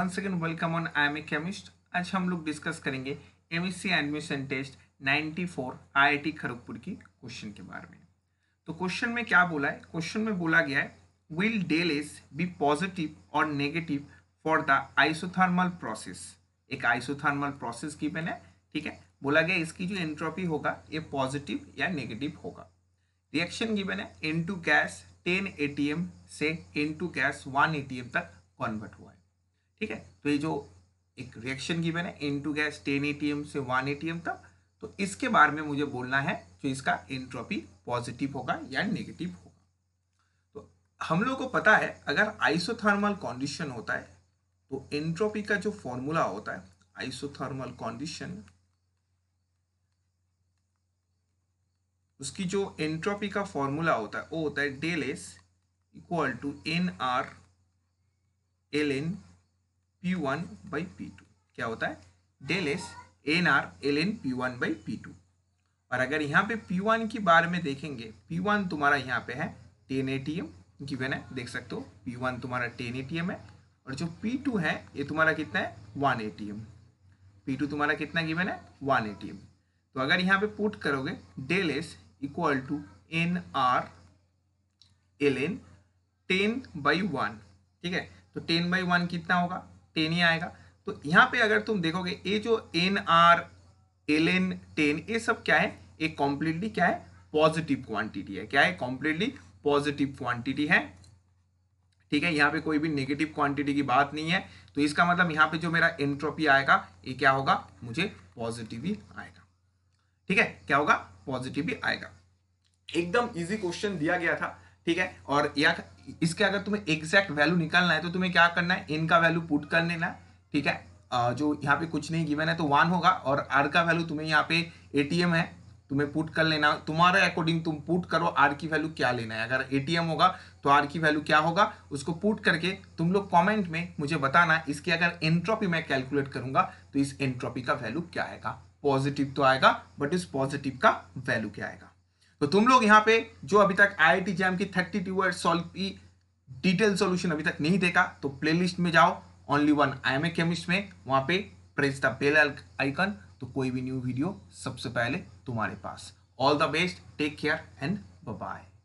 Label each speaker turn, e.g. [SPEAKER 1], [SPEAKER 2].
[SPEAKER 1] one second welcome on I am a chemist आज हम लोग डिस्कस करेंगे M S C admission test 94 T Kharagpur की क्वेश्चन के बारे में तो क्वेश्चन में क्या बोला है क्वेश्चन में बोला गया है will del S be positive और negative for the isothermal process एक आइसोथर्मल प्रोसेस की बने ठीक है बोला गया इसकी जो एंट्रोपी होगा ये पॉजिटिव या नेगेटिव होगा रिएक्शन की बने N two gas ten A से N two gas one A तक कन्वर्ट हुआ है ठीक है तो ये जो एक रिएक्शन की मैंने N two gas ten A से वन ए तक तो इसके बारे में मुझे बोलना है जो इसका एंट्रोपी पॉजिटिव होगा या नेगेटिव होगा तो हम लोग को पता है अगर आइसोथर्मल कंडीशन होता है तो एंट्रोपी का जो फॉर्मूला होता है आइसोथर्मल कंडीशन उसकी जो एंट्रोपी का फॉर्मूला होता है वो होता है del S equal to N R L N P one by P two क्या होता है del S N R L N P one by P two और अगर यहाँ पे पी वन की बार में देखेंगे पी वन तुम्हारा यहाँ पे है ten A T M given है देख सकते हो पी वन तुम्हारा टेन ए टी एम है और जो पी टू है ये तुम्हारा कितना है one A T M P two तुम्हारा कितना गिवन है वन ए टी एम तो अगर यहाँ पे पुट करोगे del S equal to N R L N ten by one ठीक है तो टेन बाई वन कितना होगा टेन ही आएगा तो यहाँ पे अगर तुम देखोगे ये जो N R L N ten ये सब क्या है ये कॉम्प्लीटली क्या है पॉजिटिव क्वांटिटी है क्या है कॉम्प्लीटली पॉजिटिव क्वांटिटी है ठीक है यहाँ पे कोई भी नेगेटिव क्वांटिटी की बात नहीं है तो इसका मतलब यहाँ पे जो मेरा एंट्रोपी आएगा ये क्या होगा मुझे पॉजिटिव ही आएगा ठीक है क्या होगा पॉजिटिव ही आएगा एकदम इजी क्वेश्चन दिया गया था ठीक है और यह इसके अगर तुम्हें एग्जैक्ट वैल्यू निकालना है तो तुम्हें क्या करना है एन का वैल्यू पुट कर लेना ठीक है जो यहाँ पे कुछ नहीं गिवन है तो वन होगा और आर का वैल्यू तुम्हें यहाँ पे ए है तुम्हें पुट कर लेना तुम्हारे अकॉर्डिंग तुम पुट करो आर की वैल्यू क्या लेना है अगर एटीएम होगा तो आर की वैल्यू क्या होगा उसको पुट करके तुम लोग कॉमेंट में मुझे बताना इसकी अगर एंट्रोपी मैं कैलकुलेट करूंगा तो इस एंट्रोपी का वैल्यू क्या आएगा पॉजिटिव तो आएगा बट इस पॉजिटिव का वैल्यू क्या आएगा तो तुम लोग यहाँ पे जो अभी तक आई आई जैम की थर्टी टू वर्ड सॉल्व की डिटेल सॉल्यूशन अभी तक नहीं देखा तो प्लेलिस्ट में जाओ only one I am a chemist में वहां पे प्रेस द बेल आइकन तो कोई भी न्यू वीडियो सबसे पहले तुम्हारे पास all the best take care and bye